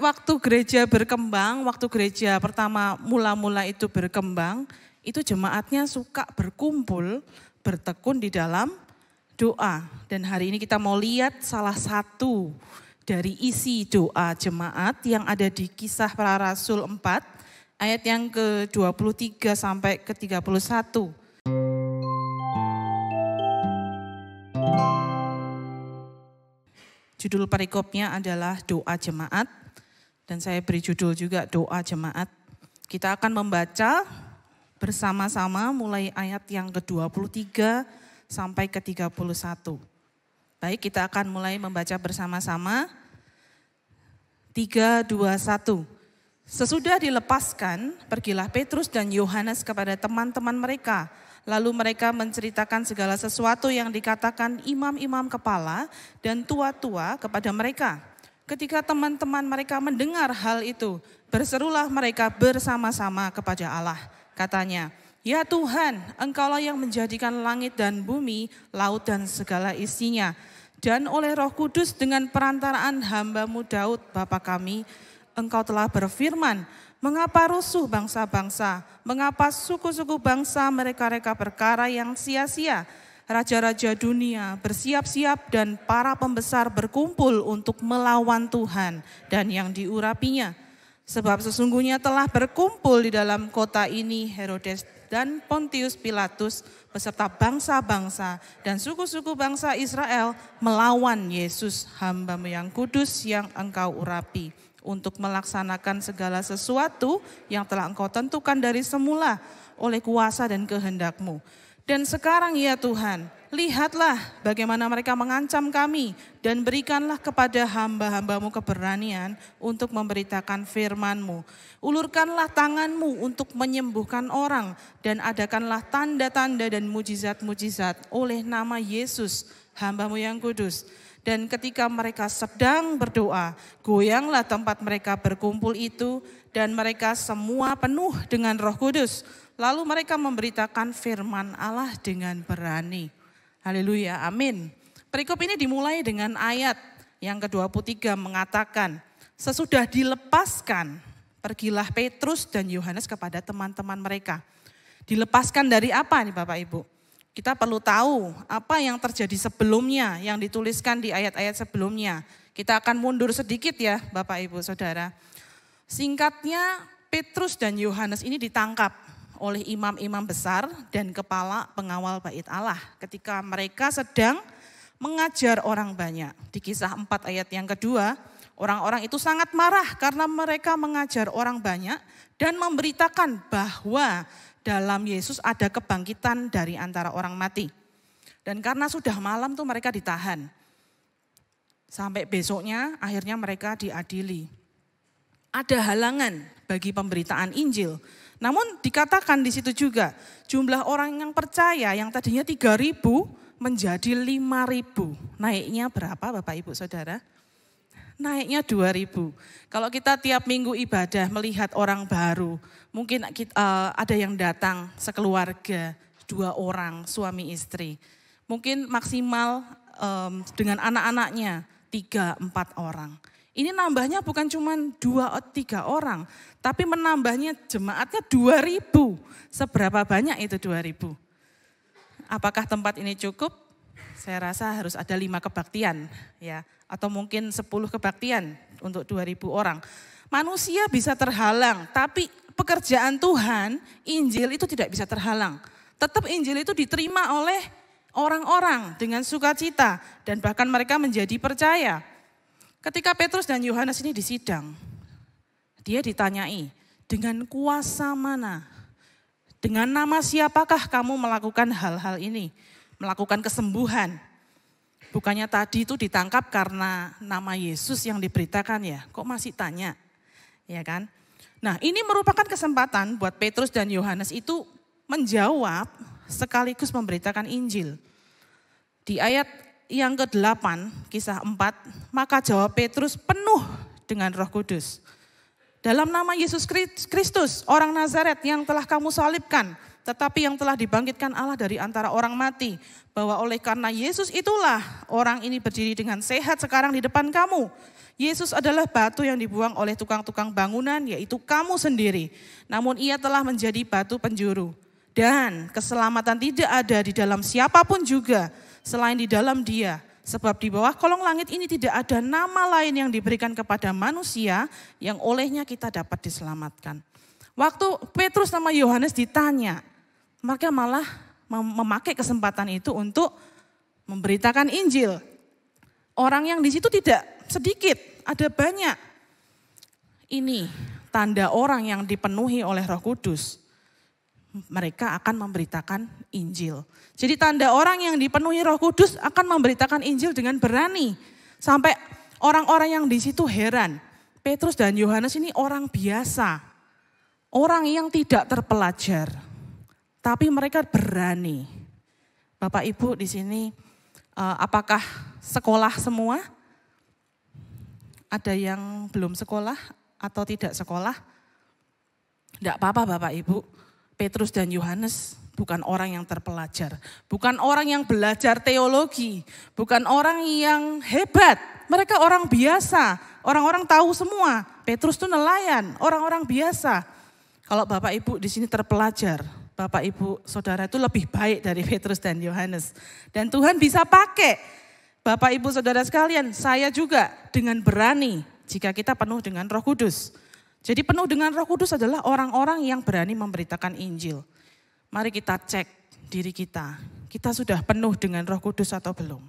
waktu gereja berkembang, waktu gereja pertama mula-mula itu berkembang, itu jemaatnya suka berkumpul, bertekun di dalam doa. Dan hari ini kita mau lihat salah satu dari isi doa jemaat yang ada di kisah para rasul 4 ayat yang ke-23 sampai ke-31. Judul perikopnya adalah doa jemaat dan saya beri judul juga doa jemaat. Kita akan membaca bersama-sama mulai ayat yang ke-23 sampai ke-31. Baik, kita akan mulai membaca bersama-sama. 321. Sesudah dilepaskan, pergilah Petrus dan Yohanes kepada teman-teman mereka. Lalu mereka menceritakan segala sesuatu yang dikatakan imam-imam kepala dan tua-tua kepada mereka. Ketika teman-teman mereka mendengar hal itu, berserulah mereka bersama-sama kepada Allah. Katanya, Ya Tuhan, Engkaulah yang menjadikan langit dan bumi, laut dan segala isinya. Dan oleh roh kudus dengan perantaraan hambamu Daud, Bapa kami, Engkau telah berfirman, Mengapa rusuh bangsa-bangsa? Mengapa suku-suku bangsa mereka-reka perkara yang sia-sia? Raja-raja dunia bersiap-siap dan para pembesar berkumpul untuk melawan Tuhan dan yang diurapinya. Sebab sesungguhnya telah berkumpul di dalam kota ini Herodes dan Pontius Pilatus beserta bangsa-bangsa dan suku-suku bangsa Israel melawan Yesus hambamu yang kudus yang engkau urapi untuk melaksanakan segala sesuatu yang telah engkau tentukan dari semula oleh kuasa dan kehendakmu dan sekarang ya Tuhan, lihatlah bagaimana mereka mengancam kami dan berikanlah kepada hamba-hambamu keberanian untuk memberitakan firmanmu. Ulurkanlah tanganmu untuk menyembuhkan orang dan adakanlah tanda-tanda dan mujizat-mujizat oleh nama Yesus hambamu yang kudus. Dan ketika mereka sedang berdoa, goyanglah tempat mereka berkumpul itu dan mereka semua penuh dengan roh kudus Lalu mereka memberitakan firman Allah dengan berani. Haleluya, amin. Perikop ini dimulai dengan ayat yang ke-23 mengatakan, Sesudah dilepaskan, pergilah Petrus dan Yohanes kepada teman-teman mereka. Dilepaskan dari apa nih Bapak Ibu? Kita perlu tahu apa yang terjadi sebelumnya, yang dituliskan di ayat-ayat sebelumnya. Kita akan mundur sedikit ya Bapak Ibu Saudara. Singkatnya Petrus dan Yohanes ini ditangkap oleh imam-imam besar dan kepala pengawal bait Allah ketika mereka sedang mengajar orang banyak. Di kisah 4 ayat yang kedua, orang-orang itu sangat marah karena mereka mengajar orang banyak dan memberitakan bahwa dalam Yesus ada kebangkitan dari antara orang mati. Dan karena sudah malam tuh mereka ditahan. Sampai besoknya akhirnya mereka diadili. Ada halangan bagi pemberitaan Injil namun dikatakan di situ juga jumlah orang yang percaya yang tadinya 3.000 menjadi 5.000. Naiknya berapa Bapak Ibu Saudara? Naiknya 2.000. Kalau kita tiap minggu ibadah melihat orang baru, mungkin kita, uh, eh, ada yang datang sekeluarga, dua orang suami istri. Mungkin maksimal um, dengan anak-anaknya tiga empat orang. Ini nambahnya bukan cuma dua atau tiga orang, tapi menambahnya jemaatnya dua ribu. Seberapa banyak itu dua ribu? Apakah tempat ini cukup? Saya rasa harus ada lima kebaktian, ya, atau mungkin sepuluh kebaktian untuk dua ribu orang. Manusia bisa terhalang, tapi pekerjaan Tuhan, Injil itu tidak bisa terhalang. Tetap Injil itu diterima oleh orang-orang dengan sukacita dan bahkan mereka menjadi percaya. Ketika Petrus dan Yohanes ini disidang, dia ditanyai, dengan kuasa mana? Dengan nama siapakah kamu melakukan hal-hal ini? Melakukan kesembuhan. Bukannya tadi itu ditangkap karena nama Yesus yang diberitakan ya. Kok masih tanya? Ya kan? Nah ini merupakan kesempatan buat Petrus dan Yohanes itu menjawab sekaligus memberitakan Injil. Di ayat yang ke-8, kisah 4, maka jawab Petrus penuh dengan roh kudus. Dalam nama Yesus Kristus, orang Nazaret yang telah kamu salibkan, tetapi yang telah dibangkitkan Allah dari antara orang mati. Bahwa oleh karena Yesus itulah orang ini berdiri dengan sehat sekarang di depan kamu. Yesus adalah batu yang dibuang oleh tukang-tukang bangunan, yaitu kamu sendiri. Namun ia telah menjadi batu penjuru. Dan keselamatan tidak ada di dalam siapapun juga, selain di dalam dia. Sebab di bawah kolong langit ini tidak ada nama lain yang diberikan kepada manusia yang olehnya kita dapat diselamatkan. Waktu Petrus sama Yohanes ditanya, maka malah memakai kesempatan itu untuk memberitakan Injil. Orang yang di situ tidak sedikit, ada banyak. Ini tanda orang yang dipenuhi oleh Roh Kudus mereka akan memberitakan Injil. Jadi tanda orang yang dipenuhi Roh Kudus akan memberitakan Injil dengan berani. Sampai orang-orang yang di situ heran. Petrus dan Yohanes ini orang biasa. Orang yang tidak terpelajar. Tapi mereka berani. Bapak Ibu di sini eh, apakah sekolah semua? Ada yang belum sekolah atau tidak sekolah? Tidak apa-apa Bapak Ibu Petrus dan Yohanes bukan orang yang terpelajar, bukan orang yang belajar teologi, bukan orang yang hebat. Mereka orang biasa, orang-orang tahu semua. Petrus itu nelayan, orang-orang biasa. Kalau Bapak Ibu di sini terpelajar, Bapak Ibu Saudara itu lebih baik dari Petrus dan Yohanes. Dan Tuhan bisa pakai Bapak Ibu Saudara sekalian, saya juga dengan berani jika kita penuh dengan Roh Kudus. Jadi penuh dengan roh kudus adalah orang-orang yang berani memberitakan Injil. Mari kita cek diri kita. Kita sudah penuh dengan roh kudus atau belum?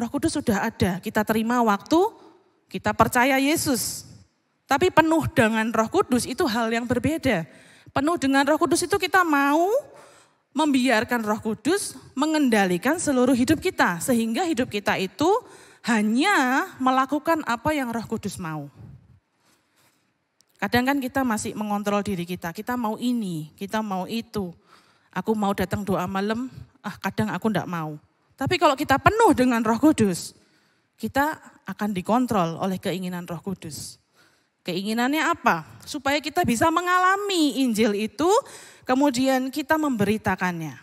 Roh kudus sudah ada, kita terima waktu, kita percaya Yesus. Tapi penuh dengan roh kudus itu hal yang berbeda. Penuh dengan roh kudus itu kita mau membiarkan roh kudus mengendalikan seluruh hidup kita. Sehingga hidup kita itu hanya melakukan apa yang roh kudus mau. Kadang kan kita masih mengontrol diri kita, kita mau ini, kita mau itu. Aku mau datang doa malam, ah kadang aku enggak mau. Tapi kalau kita penuh dengan roh kudus, kita akan dikontrol oleh keinginan roh kudus. Keinginannya apa? Supaya kita bisa mengalami Injil itu, kemudian kita memberitakannya.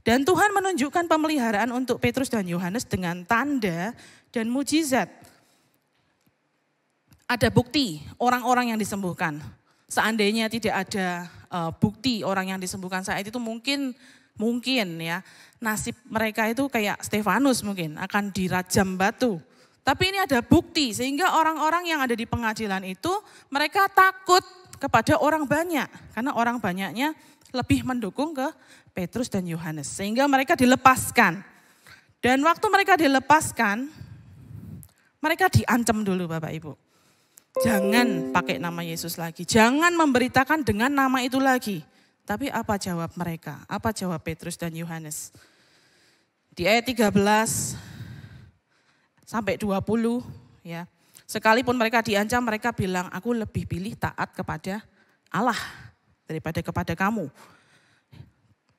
Dan Tuhan menunjukkan pemeliharaan untuk Petrus dan Yohanes dengan tanda dan mujizat ada bukti orang-orang yang disembuhkan. Seandainya tidak ada uh, bukti orang yang disembuhkan saat itu mungkin mungkin ya nasib mereka itu kayak Stefanus mungkin akan dirajam batu. Tapi ini ada bukti sehingga orang-orang yang ada di pengadilan itu mereka takut kepada orang banyak karena orang banyaknya lebih mendukung ke Petrus dan Yohanes sehingga mereka dilepaskan. Dan waktu mereka dilepaskan mereka diancam dulu Bapak Ibu Jangan pakai nama Yesus lagi. Jangan memberitakan dengan nama itu lagi. Tapi apa jawab mereka? Apa jawab Petrus dan Yohanes? Di ayat 13 sampai 20 ya. Sekalipun mereka diancam, mereka bilang, aku lebih pilih taat kepada Allah daripada kepada kamu.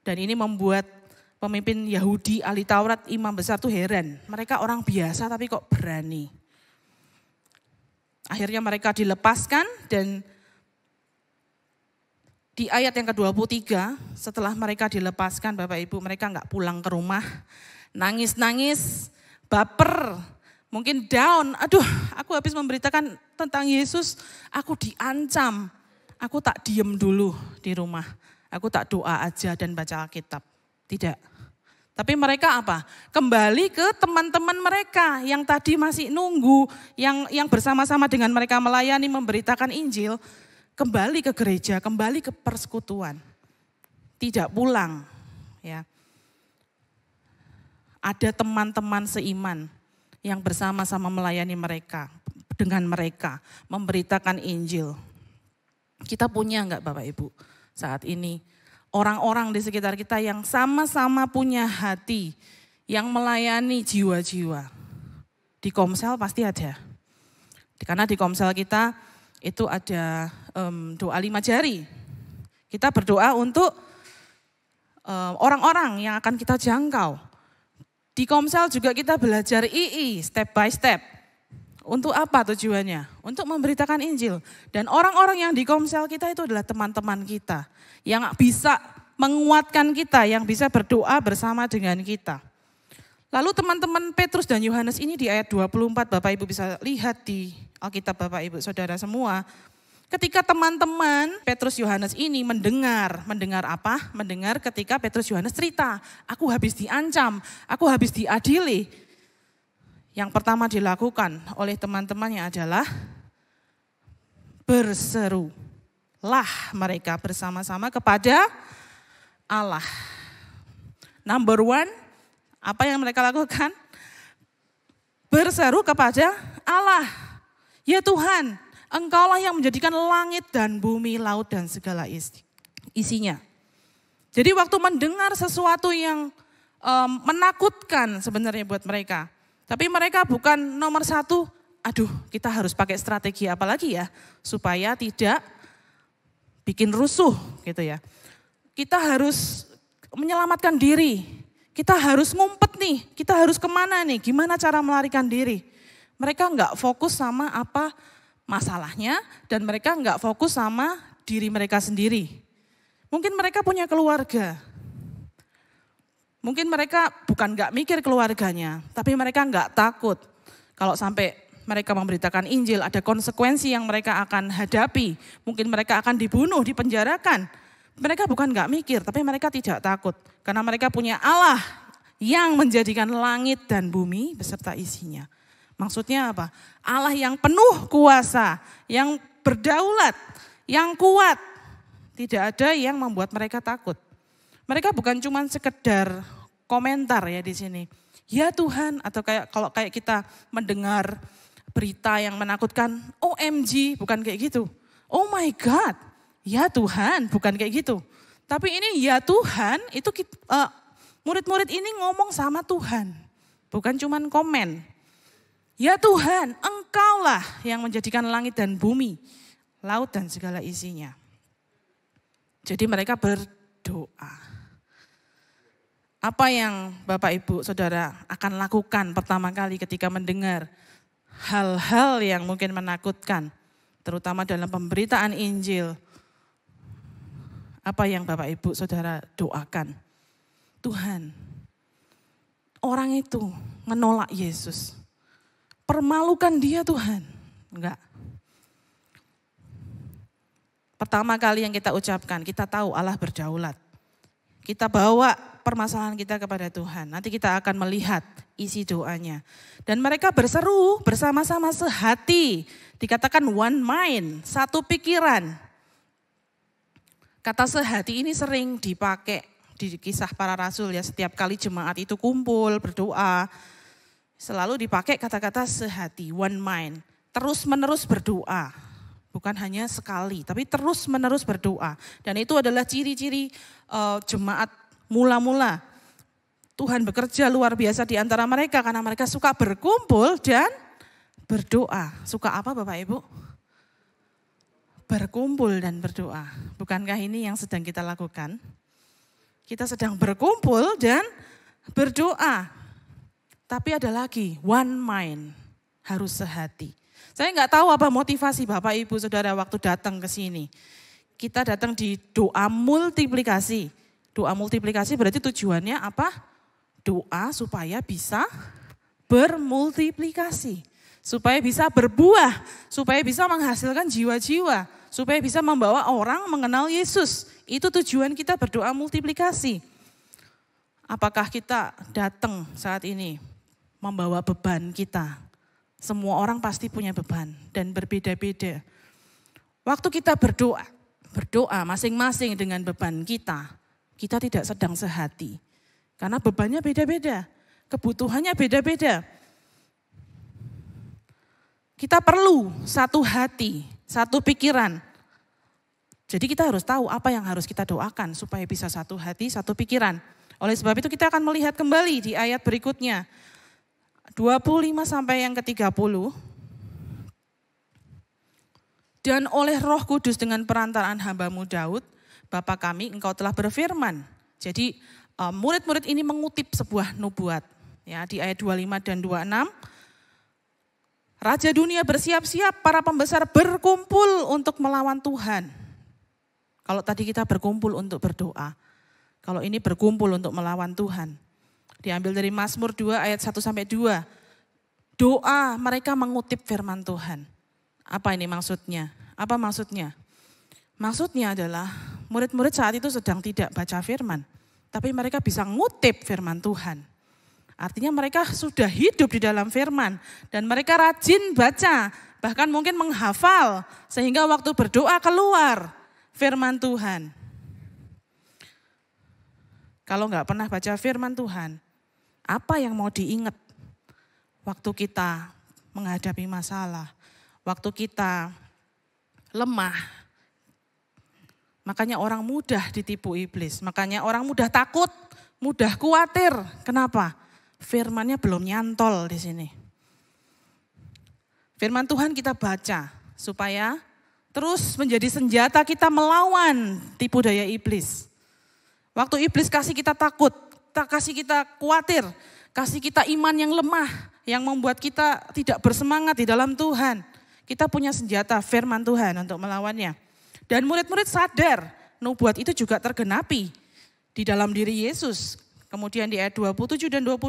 Dan ini membuat pemimpin Yahudi ahli Taurat imam besar itu heran. Mereka orang biasa tapi kok berani. Akhirnya mereka dilepaskan dan di ayat yang ke-23 setelah mereka dilepaskan Bapak Ibu mereka nggak pulang ke rumah. Nangis-nangis, baper, mungkin down. Aduh aku habis memberitakan tentang Yesus, aku diancam. Aku tak diem dulu di rumah. Aku tak doa aja dan baca Alkitab. Tidak. Tapi mereka apa? Kembali ke teman-teman mereka yang tadi masih nunggu, yang yang bersama-sama dengan mereka melayani memberitakan Injil, kembali ke gereja, kembali ke persekutuan. Tidak pulang, ya. Ada teman-teman seiman yang bersama-sama melayani mereka, dengan mereka, memberitakan Injil. Kita punya enggak Bapak Ibu saat ini? orang-orang di sekitar kita yang sama-sama punya hati yang melayani jiwa-jiwa. Di Komsel pasti ada. Karena di Komsel kita itu ada um, doa lima jari. Kita berdoa untuk um, orang-orang yang akan kita jangkau. Di Komsel juga kita belajar II step by step untuk apa tujuannya? Untuk memberitakan Injil. Dan orang-orang yang di komsel kita itu adalah teman-teman kita. Yang bisa menguatkan kita, yang bisa berdoa bersama dengan kita. Lalu teman-teman Petrus dan Yohanes ini di ayat 24 Bapak Ibu bisa lihat di Alkitab Bapak Ibu Saudara semua. Ketika teman-teman Petrus Yohanes ini mendengar, mendengar apa? Mendengar ketika Petrus Yohanes cerita, aku habis diancam, aku habis diadili. Yang pertama dilakukan oleh teman-temannya adalah berseru. Lah mereka bersama-sama kepada Allah. Number one, apa yang mereka lakukan? Berseru kepada Allah. Ya Tuhan, Engkaulah yang menjadikan langit dan bumi, laut dan segala isi, isinya. Jadi waktu mendengar sesuatu yang um, menakutkan sebenarnya buat mereka, tapi mereka bukan nomor satu, aduh kita harus pakai strategi apa lagi ya, supaya tidak bikin rusuh gitu ya. Kita harus menyelamatkan diri, kita harus ngumpet nih, kita harus kemana nih, gimana cara melarikan diri. Mereka nggak fokus sama apa masalahnya dan mereka nggak fokus sama diri mereka sendiri. Mungkin mereka punya keluarga, Mungkin mereka bukan gak mikir keluarganya, tapi mereka gak takut kalau sampai mereka memberitakan Injil, ada konsekuensi yang mereka akan hadapi. Mungkin mereka akan dibunuh, dipenjarakan. Mereka bukan gak mikir, tapi mereka tidak takut. Karena mereka punya Allah yang menjadikan langit dan bumi beserta isinya. Maksudnya apa? Allah yang penuh kuasa, yang berdaulat, yang kuat. Tidak ada yang membuat mereka takut mereka bukan cuma sekedar komentar ya di sini. Ya Tuhan atau kayak kalau kayak kita mendengar berita yang menakutkan, OMG bukan kayak gitu. Oh my God, ya Tuhan bukan kayak gitu. Tapi ini ya Tuhan itu murid eh, murid-murid ini ngomong sama Tuhan. Bukan cuma komen. Ya Tuhan, engkaulah yang menjadikan langit dan bumi, laut dan segala isinya. Jadi mereka berdoa. Apa yang Bapak Ibu Saudara akan lakukan pertama kali ketika mendengar hal-hal yang mungkin menakutkan, terutama dalam pemberitaan Injil? Apa yang Bapak Ibu Saudara doakan? Tuhan, orang itu menolak Yesus. Permalukan dia Tuhan. Enggak. Pertama kali yang kita ucapkan, kita tahu Allah berdaulat. Kita bawa permasalahan kita kepada Tuhan. Nanti kita akan melihat isi doanya. Dan mereka berseru bersama-sama sehati. Dikatakan one mind, satu pikiran. Kata sehati ini sering dipakai di kisah para rasul ya. Setiap kali jemaat itu kumpul, berdoa. Selalu dipakai kata-kata sehati, one mind. Terus menerus berdoa Bukan hanya sekali, tapi terus-menerus berdoa. Dan itu adalah ciri-ciri uh, jemaat mula-mula. Tuhan bekerja luar biasa di antara mereka karena mereka suka berkumpul dan berdoa. Suka apa Bapak Ibu? Berkumpul dan berdoa. Bukankah ini yang sedang kita lakukan? Kita sedang berkumpul dan berdoa. Tapi ada lagi, one mind, harus sehati. Saya nggak tahu apa motivasi Bapak Ibu Saudara waktu datang ke sini. Kita datang di doa multiplikasi. Doa multiplikasi berarti tujuannya apa? Doa supaya bisa bermultiplikasi. Supaya bisa berbuah, supaya bisa menghasilkan jiwa-jiwa, supaya bisa membawa orang mengenal Yesus. Itu tujuan kita berdoa multiplikasi. Apakah kita datang saat ini membawa beban kita, semua orang pasti punya beban dan berbeda-beda. Waktu kita berdoa, berdoa masing-masing dengan beban kita, kita tidak sedang sehati. Karena bebannya beda-beda, kebutuhannya beda-beda. Kita perlu satu hati, satu pikiran. Jadi kita harus tahu apa yang harus kita doakan supaya bisa satu hati, satu pikiran. Oleh sebab itu kita akan melihat kembali di ayat berikutnya. 25 sampai yang ke-30. Dan oleh roh kudus dengan perantaraan hambamu Daud, Bapa kami engkau telah berfirman. Jadi eh, murid-murid ini mengutip sebuah nubuat. Ya, di ayat 25 dan 26, Raja dunia bersiap-siap, para pembesar berkumpul untuk melawan Tuhan. Kalau tadi kita berkumpul untuk berdoa, kalau ini berkumpul untuk melawan Tuhan. Diambil dari Mazmur 2 ayat 1 sampai 2. Doa mereka mengutip firman Tuhan. Apa ini maksudnya? Apa maksudnya? Maksudnya adalah murid-murid saat itu sedang tidak baca firman, tapi mereka bisa ngutip firman Tuhan. Artinya mereka sudah hidup di dalam firman dan mereka rajin baca, bahkan mungkin menghafal sehingga waktu berdoa keluar firman Tuhan. Kalau nggak pernah baca firman Tuhan, apa yang mau diingat waktu kita menghadapi masalah, waktu kita lemah. Makanya orang mudah ditipu iblis, makanya orang mudah takut, mudah khawatir. Kenapa? Firmannya belum nyantol di sini. Firman Tuhan kita baca supaya terus menjadi senjata kita melawan tipu daya iblis. Waktu iblis kasih kita takut, kita kasih kita khawatir, kasih kita iman yang lemah, yang membuat kita tidak bersemangat di dalam Tuhan. Kita punya senjata firman Tuhan untuk melawannya. Dan murid-murid sadar nubuat itu juga tergenapi di dalam diri Yesus. Kemudian di ayat 27 dan 28.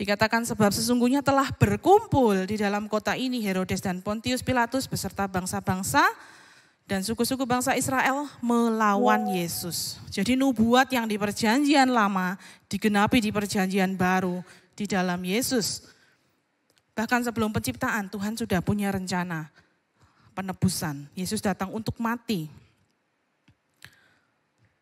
Dikatakan sebab sesungguhnya telah berkumpul di dalam kota ini Herodes dan Pontius Pilatus beserta bangsa-bangsa dan suku-suku bangsa Israel melawan Yesus. Jadi nubuat yang di perjanjian lama digenapi di perjanjian baru di dalam Yesus. Bahkan sebelum penciptaan Tuhan sudah punya rencana penebusan. Yesus datang untuk mati.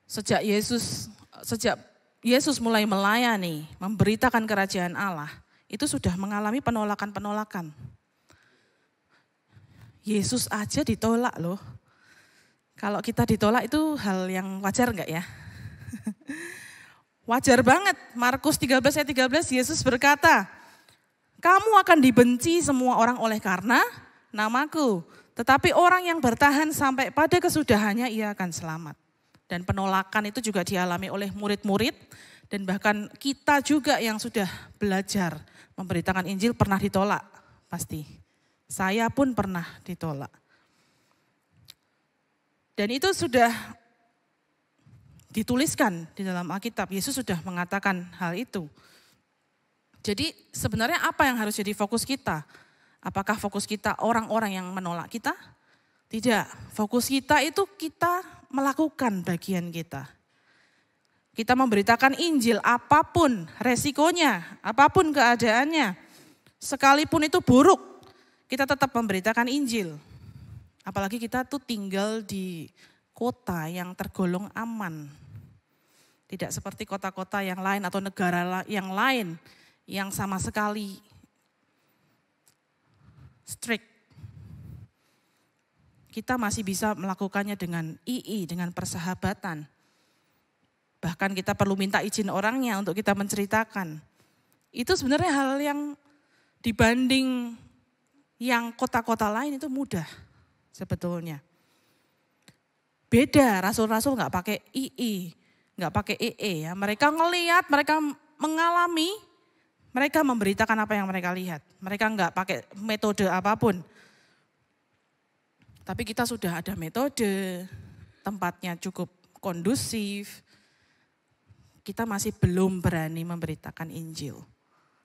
Sejak Yesus sejak Yesus mulai melayani, memberitakan kerajaan Allah, itu sudah mengalami penolakan-penolakan. Yesus aja ditolak loh. Kalau kita ditolak itu hal yang wajar enggak ya? wajar banget. Markus 13 ayat 13 Yesus berkata, "Kamu akan dibenci semua orang oleh karena namaku, tetapi orang yang bertahan sampai pada kesudahannya ia akan selamat." Dan penolakan itu juga dialami oleh murid-murid dan bahkan kita juga yang sudah belajar memberitakan Injil pernah ditolak, pasti. Saya pun pernah ditolak. Dan itu sudah dituliskan di dalam Alkitab. Yesus sudah mengatakan hal itu. Jadi sebenarnya apa yang harus jadi fokus kita? Apakah fokus kita orang-orang yang menolak kita? Tidak. Fokus kita itu kita melakukan bagian kita. Kita memberitakan Injil apapun resikonya, apapun keadaannya. Sekalipun itu buruk, kita tetap memberitakan Injil. Apalagi kita tuh tinggal di kota yang tergolong aman. Tidak seperti kota-kota yang lain atau negara yang lain yang sama sekali strict. Kita masih bisa melakukannya dengan II, dengan persahabatan. Bahkan kita perlu minta izin orangnya untuk kita menceritakan. Itu sebenarnya hal yang dibanding yang kota-kota lain itu mudah sebetulnya. Beda, rasul-rasul nggak pakai II, nggak pakai EE e ya. Mereka ngelihat mereka mengalami, mereka memberitakan apa yang mereka lihat. Mereka nggak pakai metode apapun. Tapi kita sudah ada metode, tempatnya cukup kondusif. Kita masih belum berani memberitakan Injil.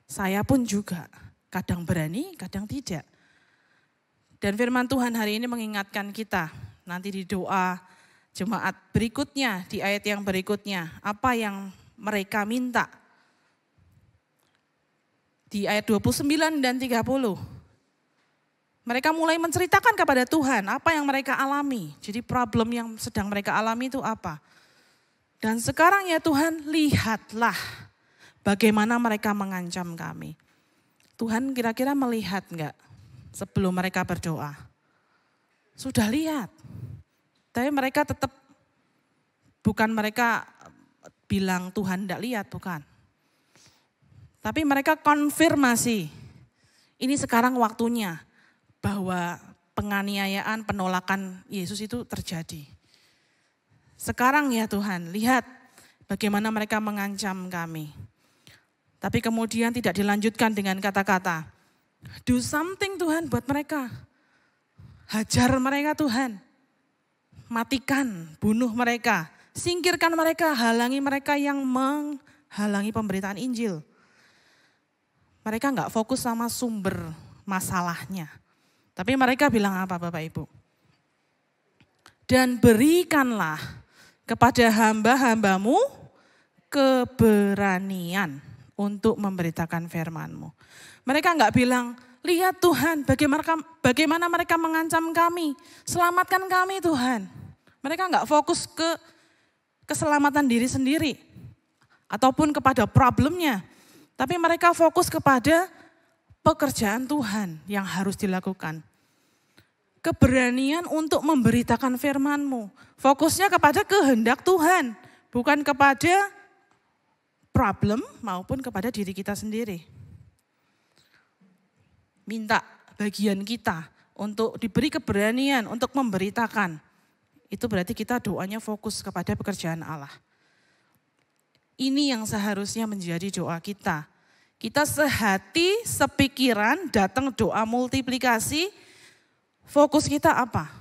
Saya pun juga kadang berani, kadang tidak. Dan firman Tuhan hari ini mengingatkan kita nanti di doa jemaat berikutnya di ayat yang berikutnya apa yang mereka minta. Di ayat 29 dan 30. Mereka mulai menceritakan kepada Tuhan apa yang mereka alami. Jadi problem yang sedang mereka alami itu apa? Dan sekarang ya Tuhan, lihatlah bagaimana mereka mengancam kami. Tuhan kira-kira melihat enggak sebelum mereka berdoa. Sudah lihat. Tapi mereka tetap bukan mereka bilang Tuhan tidak lihat, bukan. Tapi mereka konfirmasi. Ini sekarang waktunya bahwa penganiayaan, penolakan Yesus itu terjadi. Sekarang ya Tuhan, lihat bagaimana mereka mengancam kami. Tapi kemudian tidak dilanjutkan dengan kata-kata. Do something Tuhan buat mereka. Hajar mereka Tuhan. Matikan, bunuh mereka. Singkirkan mereka, halangi mereka yang menghalangi pemberitaan Injil. Mereka nggak fokus sama sumber masalahnya. Tapi mereka bilang apa Bapak Ibu? Dan berikanlah kepada hamba-hambamu keberanian untuk memberitakan firmanmu. Mereka nggak bilang, lihat Tuhan bagaimana, bagaimana mereka mengancam kami. Selamatkan kami Tuhan. Mereka nggak fokus ke keselamatan diri sendiri. Ataupun kepada problemnya. Tapi mereka fokus kepada pekerjaan Tuhan yang harus dilakukan. Keberanian untuk memberitakan firmanMu Fokusnya kepada kehendak Tuhan, bukan kepada problem maupun kepada diri kita sendiri minta bagian kita untuk diberi keberanian untuk memberitakan. Itu berarti kita doanya fokus kepada pekerjaan Allah. Ini yang seharusnya menjadi doa kita. Kita sehati, sepikiran, datang doa multiplikasi. Fokus kita apa?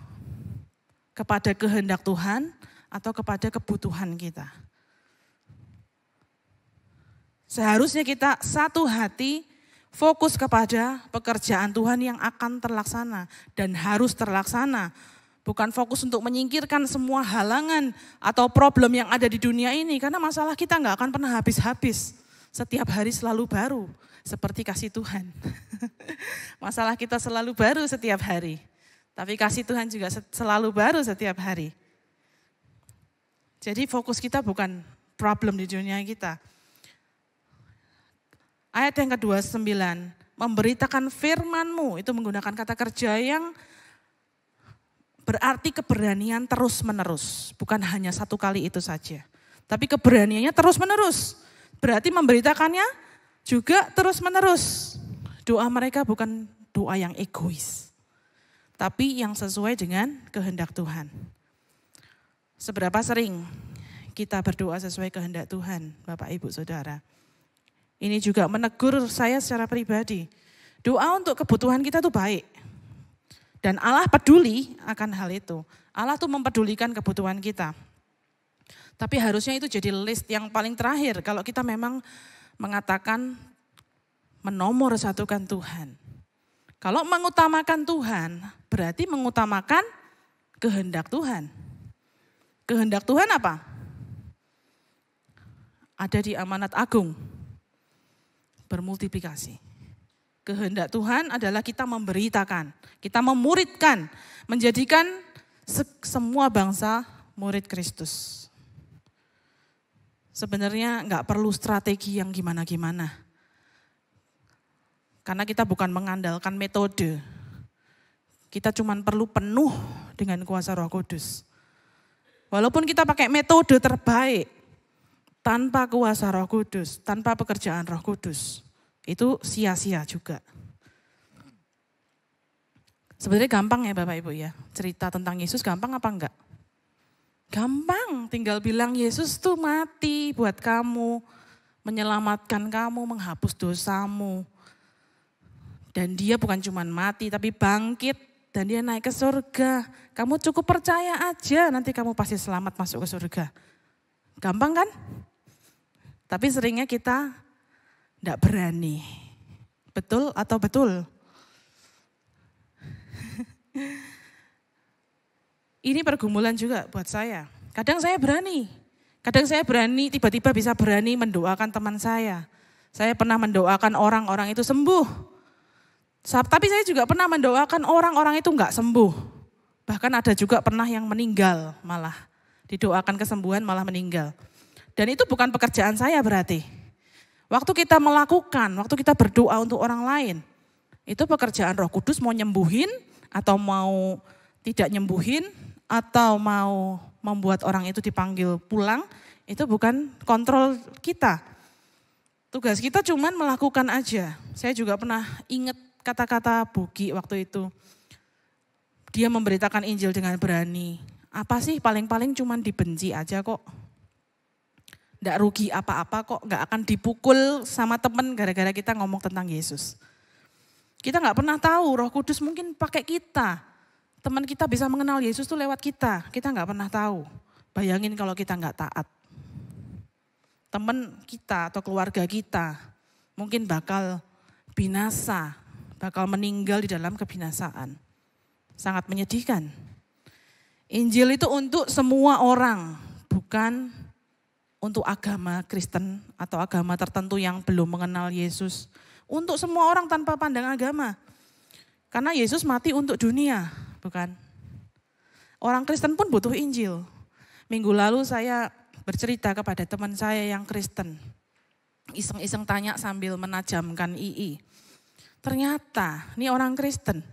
Kepada kehendak Tuhan atau kepada kebutuhan kita. Seharusnya kita satu hati, Fokus kepada pekerjaan Tuhan yang akan terlaksana dan harus terlaksana. Bukan fokus untuk menyingkirkan semua halangan atau problem yang ada di dunia ini. Karena masalah kita nggak akan pernah habis-habis. Setiap hari selalu baru, seperti kasih Tuhan. masalah kita selalu baru setiap hari. Tapi kasih Tuhan juga selalu baru setiap hari. Jadi fokus kita bukan problem di dunia kita, Ayat yang ke-29, memberitakan firmanmu, itu menggunakan kata kerja yang berarti keberanian terus menerus. Bukan hanya satu kali itu saja. Tapi keberaniannya terus menerus. Berarti memberitakannya juga terus menerus. Doa mereka bukan doa yang egois. Tapi yang sesuai dengan kehendak Tuhan. Seberapa sering kita berdoa sesuai kehendak Tuhan, Bapak Ibu Saudara? Ini juga menegur saya secara pribadi. Doa untuk kebutuhan kita tuh baik. Dan Allah peduli akan hal itu. Allah tuh mempedulikan kebutuhan kita. Tapi harusnya itu jadi list yang paling terakhir kalau kita memang mengatakan menomor satukan Tuhan. Kalau mengutamakan Tuhan, berarti mengutamakan kehendak Tuhan. Kehendak Tuhan apa? Ada di amanat agung bermultiplikasi. Kehendak Tuhan adalah kita memberitakan, kita memuridkan, menjadikan semua bangsa murid Kristus. Sebenarnya nggak perlu strategi yang gimana-gimana. Karena kita bukan mengandalkan metode. Kita cuma perlu penuh dengan kuasa roh kudus. Walaupun kita pakai metode terbaik, tanpa kuasa Roh Kudus, tanpa pekerjaan Roh Kudus, itu sia-sia juga. Sebenarnya gampang ya Bapak Ibu ya, cerita tentang Yesus gampang apa enggak? Gampang, tinggal bilang Yesus tuh mati buat kamu, menyelamatkan kamu, menghapus dosamu. Dan dia bukan cuma mati tapi bangkit dan dia naik ke surga. Kamu cukup percaya aja nanti kamu pasti selamat masuk ke surga. Gampang kan? Tapi seringnya kita tidak berani. Betul atau betul? Ini pergumulan juga buat saya. Kadang saya berani, kadang saya berani tiba-tiba bisa berani mendoakan teman saya. Saya pernah mendoakan orang-orang itu sembuh. Tapi saya juga pernah mendoakan orang-orang itu nggak sembuh. Bahkan ada juga pernah yang meninggal malah. Didoakan kesembuhan malah meninggal. Dan itu bukan pekerjaan saya berarti. Waktu kita melakukan, waktu kita berdoa untuk orang lain, itu pekerjaan Roh Kudus mau nyembuhin atau mau tidak nyembuhin atau mau membuat orang itu dipanggil pulang, itu bukan kontrol kita. Tugas kita cuman melakukan aja. Saya juga pernah ingat kata-kata buki waktu itu. Dia memberitakan Injil dengan berani. Apa sih paling-paling cuman dibenci aja kok tidak rugi apa-apa kok, nggak akan dipukul sama temen gara-gara kita ngomong tentang Yesus. Kita nggak pernah tahu, roh kudus mungkin pakai kita. Teman kita bisa mengenal Yesus tuh lewat kita, kita nggak pernah tahu. Bayangin kalau kita nggak taat. Teman kita atau keluarga kita mungkin bakal binasa, bakal meninggal di dalam kebinasaan. Sangat menyedihkan. Injil itu untuk semua orang, bukan untuk agama Kristen atau agama tertentu yang belum mengenal Yesus. Untuk semua orang tanpa pandang agama. Karena Yesus mati untuk dunia, bukan? Orang Kristen pun butuh Injil. Minggu lalu saya bercerita kepada teman saya yang Kristen. Iseng-iseng tanya sambil menajamkan II. Ternyata, ini orang Kristen,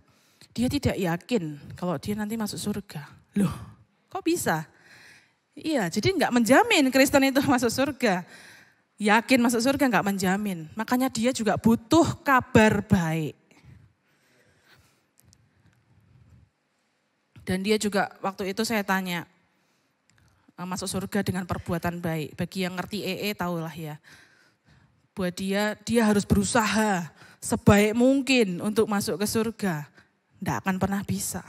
dia tidak yakin kalau dia nanti masuk surga. Loh, kok bisa? Iya, jadi nggak menjamin Kristen itu masuk surga. Yakin masuk surga nggak menjamin. Makanya dia juga butuh kabar baik. Dan dia juga waktu itu saya tanya, eh, masuk surga dengan perbuatan baik. Bagi yang ngerti EE tahulah ya. Buat dia, dia harus berusaha sebaik mungkin untuk masuk ke surga. Tidak akan pernah bisa.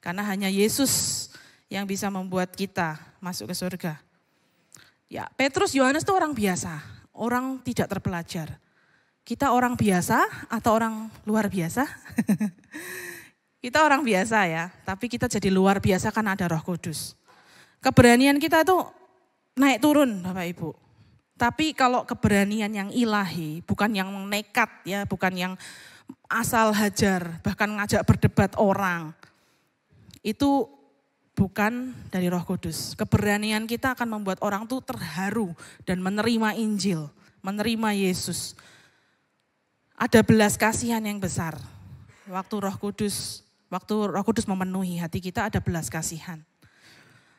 Karena hanya Yesus yang bisa membuat kita masuk ke surga. Ya, Petrus Yohanes itu orang biasa, orang tidak terpelajar. Kita orang biasa atau orang luar biasa? kita orang biasa ya, tapi kita jadi luar biasa karena ada Roh Kudus. Keberanian kita itu naik turun, Bapak Ibu. Tapi kalau keberanian yang ilahi, bukan yang nekat ya, bukan yang asal hajar, bahkan ngajak berdebat orang. Itu bukan dari Roh Kudus. Keberanian kita akan membuat orang tuh terharu dan menerima Injil, menerima Yesus. Ada belas kasihan yang besar. Waktu Roh Kudus, waktu Roh Kudus memenuhi hati kita ada belas kasihan.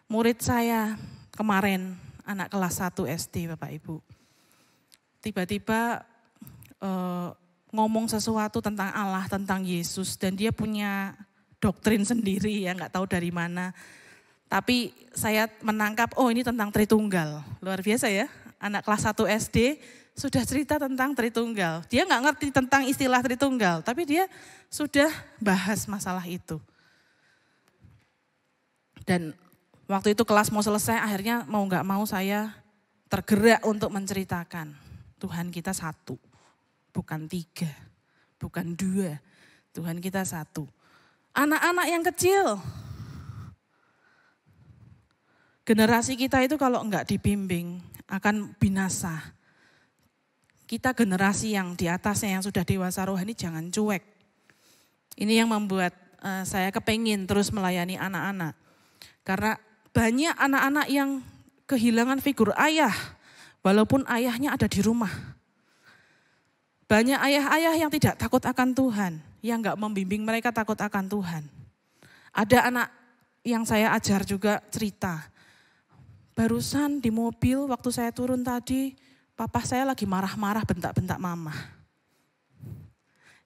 Murid saya kemarin anak kelas 1 SD Bapak Ibu. Tiba-tiba eh, ngomong sesuatu tentang Allah, tentang Yesus dan dia punya doktrin sendiri ya, nggak tahu dari mana. Tapi saya menangkap, oh ini tentang Tritunggal. Luar biasa ya, anak kelas 1 SD sudah cerita tentang Tritunggal. Dia nggak ngerti tentang istilah Tritunggal, tapi dia sudah bahas masalah itu. Dan waktu itu kelas mau selesai, akhirnya mau nggak mau saya tergerak untuk menceritakan. Tuhan kita satu, bukan tiga, bukan dua. Tuhan kita satu. Anak-anak yang kecil. Generasi kita itu kalau enggak dibimbing akan binasa. Kita generasi yang di atasnya yang sudah dewasa rohani jangan cuek. Ini yang membuat eh, saya kepengin terus melayani anak-anak. Karena banyak anak-anak yang kehilangan figur ayah walaupun ayahnya ada di rumah. Banyak ayah-ayah yang tidak takut akan Tuhan yang nggak membimbing mereka takut akan Tuhan. Ada anak yang saya ajar juga cerita. Barusan di mobil waktu saya turun tadi, papa saya lagi marah-marah bentak-bentak mama.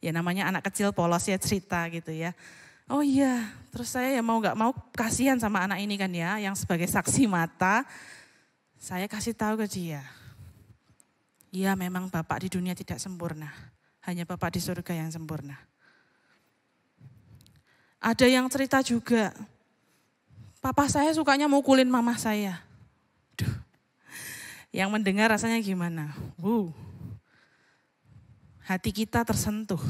Ya namanya anak kecil polos ya cerita gitu ya. Oh iya, terus saya ya mau nggak mau kasihan sama anak ini kan ya, yang sebagai saksi mata. Saya kasih tahu ke dia, Ya memang Bapak di dunia tidak sempurna. Hanya Bapak di surga yang sempurna. Ada yang cerita juga, papa saya sukanya mukulin mama saya. Duh. Yang mendengar rasanya gimana? Wow. Hati kita tersentuh.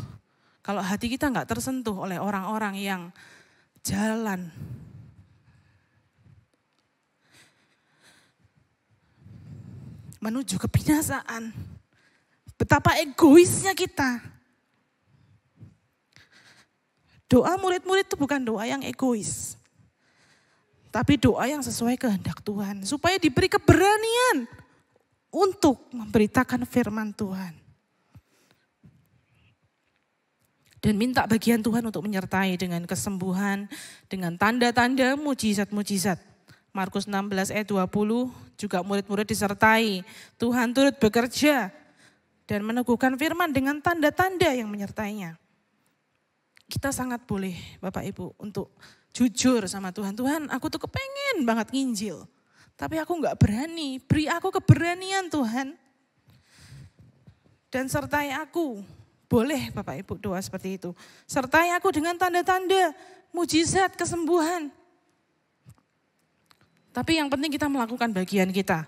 Kalau hati kita nggak tersentuh oleh orang-orang yang jalan. Menuju kebinasaan. Betapa egoisnya kita Doa murid-murid itu bukan doa yang egois. Tapi doa yang sesuai kehendak Tuhan. Supaya diberi keberanian untuk memberitakan firman Tuhan. Dan minta bagian Tuhan untuk menyertai dengan kesembuhan, dengan tanda-tanda mujizat-mujizat. Markus 16 ayat e 20 juga murid-murid disertai. Tuhan turut bekerja dan meneguhkan firman dengan tanda-tanda yang menyertainya kita sangat boleh Bapak Ibu untuk jujur sama Tuhan. Tuhan aku tuh kepengen banget nginjil. Tapi aku gak berani. Beri aku keberanian Tuhan. Dan sertai aku. Boleh Bapak Ibu doa seperti itu. Sertai aku dengan tanda-tanda, mujizat, kesembuhan. Tapi yang penting kita melakukan bagian kita.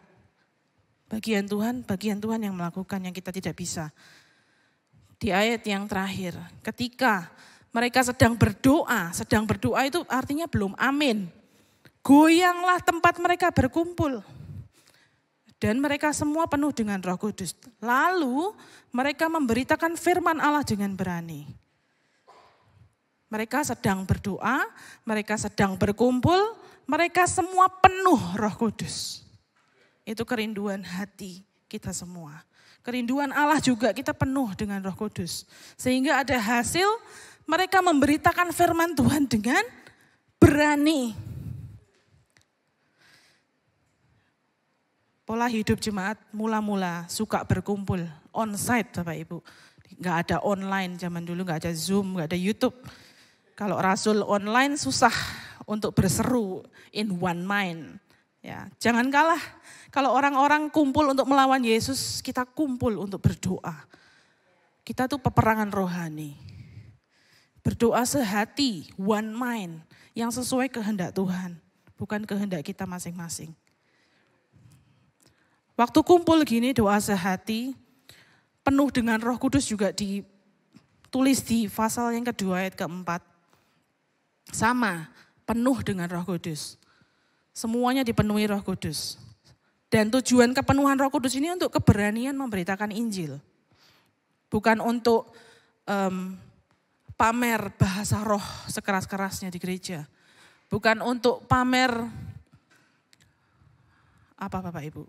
Bagian Tuhan, bagian Tuhan yang melakukan yang kita tidak bisa. Di ayat yang terakhir, ketika mereka sedang berdoa. Sedang berdoa itu artinya belum amin. Goyanglah tempat mereka berkumpul. Dan mereka semua penuh dengan roh kudus. Lalu mereka memberitakan firman Allah dengan berani. Mereka sedang berdoa, mereka sedang berkumpul, mereka semua penuh roh kudus. Itu kerinduan hati kita semua. Kerinduan Allah juga kita penuh dengan roh kudus. Sehingga ada hasil mereka memberitakan firman Tuhan dengan berani. Pola hidup jemaat mula-mula suka berkumpul on-site Bapak Ibu. Nggak ada online zaman dulu, nggak ada Zoom, nggak ada Youtube. Kalau Rasul online susah untuk berseru in one mind. Ya, jangan kalah. Kalau orang-orang kumpul untuk melawan Yesus, kita kumpul untuk berdoa. Kita tuh peperangan rohani berdoa sehati, one mind, yang sesuai kehendak Tuhan, bukan kehendak kita masing-masing. Waktu kumpul gini doa sehati, penuh dengan roh kudus juga ditulis di pasal yang kedua ayat keempat. Sama, penuh dengan roh kudus. Semuanya dipenuhi roh kudus. Dan tujuan kepenuhan roh kudus ini untuk keberanian memberitakan Injil. Bukan untuk um, pamer bahasa roh sekeras-kerasnya di gereja. Bukan untuk pamer apa Bapak Ibu?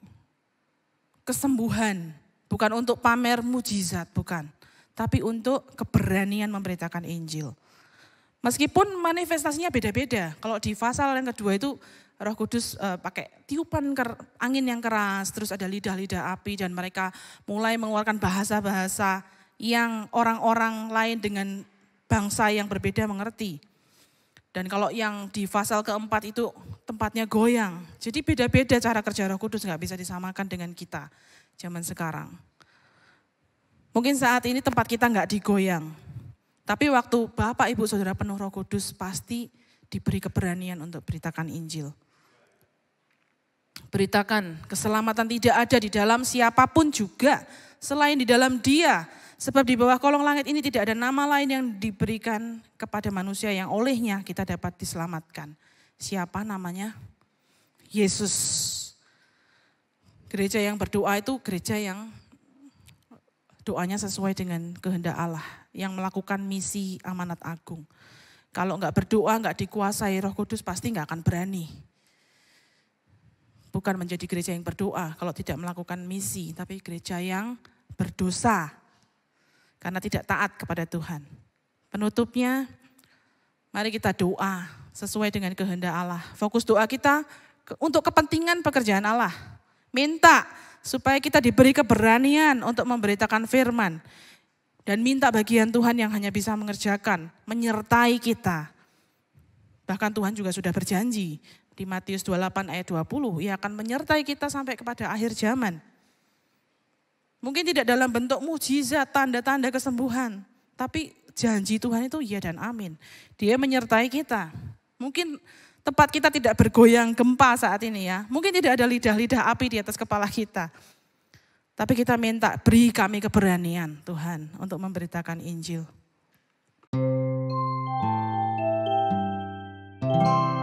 Kesembuhan, bukan untuk pamer mujizat, bukan. Tapi untuk keberanian memberitakan Injil. Meskipun manifestasinya beda-beda. Kalau di pasal yang kedua itu Roh Kudus uh, pakai tiupan ker, angin yang keras, terus ada lidah-lidah api dan mereka mulai mengeluarkan bahasa-bahasa yang orang-orang lain dengan bangsa yang berbeda mengerti. Dan kalau yang di pasal keempat itu tempatnya goyang. Jadi beda-beda cara kerja roh kudus, nggak bisa disamakan dengan kita zaman sekarang. Mungkin saat ini tempat kita nggak digoyang. Tapi waktu Bapak, Ibu, Saudara penuh roh kudus pasti diberi keberanian untuk beritakan Injil. Beritakan keselamatan tidak ada di dalam siapapun juga selain di dalam dia Sebab di bawah kolong langit ini tidak ada nama lain yang diberikan kepada manusia yang olehnya kita dapat diselamatkan. Siapa namanya? Yesus. Gereja yang berdoa itu gereja yang doanya sesuai dengan kehendak Allah. Yang melakukan misi amanat agung. Kalau nggak berdoa, nggak dikuasai roh kudus pasti nggak akan berani. Bukan menjadi gereja yang berdoa kalau tidak melakukan misi, tapi gereja yang berdosa karena tidak taat kepada Tuhan. Penutupnya, mari kita doa sesuai dengan kehendak Allah. Fokus doa kita untuk kepentingan pekerjaan Allah. Minta supaya kita diberi keberanian untuk memberitakan firman. Dan minta bagian Tuhan yang hanya bisa mengerjakan, menyertai kita. Bahkan Tuhan juga sudah berjanji di Matius 28 ayat 20, ia akan menyertai kita sampai kepada akhir zaman. Mungkin tidak dalam bentuk mujizat, tanda-tanda kesembuhan. Tapi janji Tuhan itu ya dan amin. Dia menyertai kita. Mungkin tempat kita tidak bergoyang gempa saat ini ya. Mungkin tidak ada lidah-lidah api di atas kepala kita. Tapi kita minta beri kami keberanian Tuhan untuk memberitakan Injil. thank you